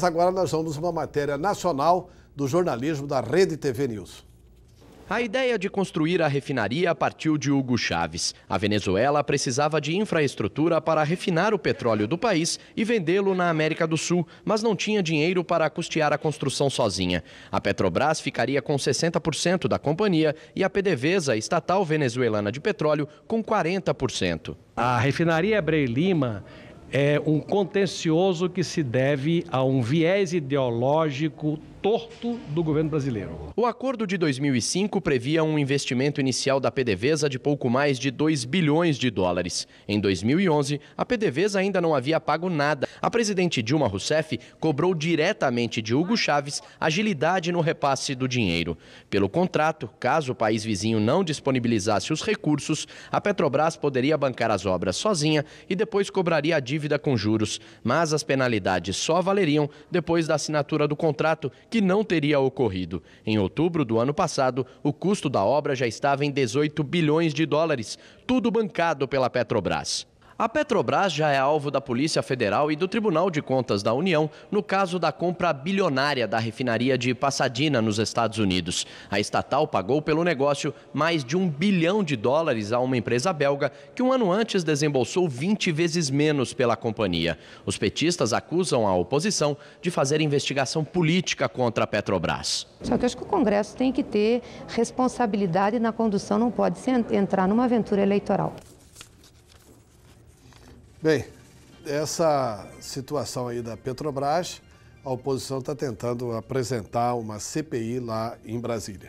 Agora nós vamos uma matéria nacional do jornalismo da Rede TV News. A ideia de construir a refinaria partiu de Hugo Chávez. A Venezuela precisava de infraestrutura para refinar o petróleo do país e vendê-lo na América do Sul, mas não tinha dinheiro para custear a construção sozinha. A Petrobras ficaria com 60% da companhia e a PDVSA, estatal venezuelana de petróleo, com 40%. A refinaria Abrei Lima é um contencioso que se deve a um viés ideológico torto do governo brasileiro. O acordo de 2005 previa um investimento inicial da PDVSA de pouco mais de 2 bilhões de dólares. Em 2011, a PDVSA ainda não havia pago nada. A presidente Dilma Rousseff cobrou diretamente de Hugo Chaves agilidade no repasse do dinheiro. Pelo contrato, caso o país vizinho não disponibilizasse os recursos, a Petrobras poderia bancar as obras sozinha e depois cobraria a dívida com juros, mas as penalidades só valeriam depois da assinatura do contrato que não teria ocorrido. Em outubro do ano passado, o custo da obra já estava em 18 bilhões de dólares, tudo bancado pela Petrobras. A Petrobras já é alvo da Polícia Federal e do Tribunal de Contas da União no caso da compra bilionária da refinaria de Pasadena, nos Estados Unidos. A estatal pagou pelo negócio mais de um bilhão de dólares a uma empresa belga que um ano antes desembolsou 20 vezes menos pela companhia. Os petistas acusam a oposição de fazer investigação política contra a Petrobras. Só que eu acho que o Congresso tem que ter responsabilidade na condução, não pode entrar numa aventura eleitoral. Bem, essa situação aí da Petrobras, a oposição está tentando apresentar uma CPI lá em Brasília.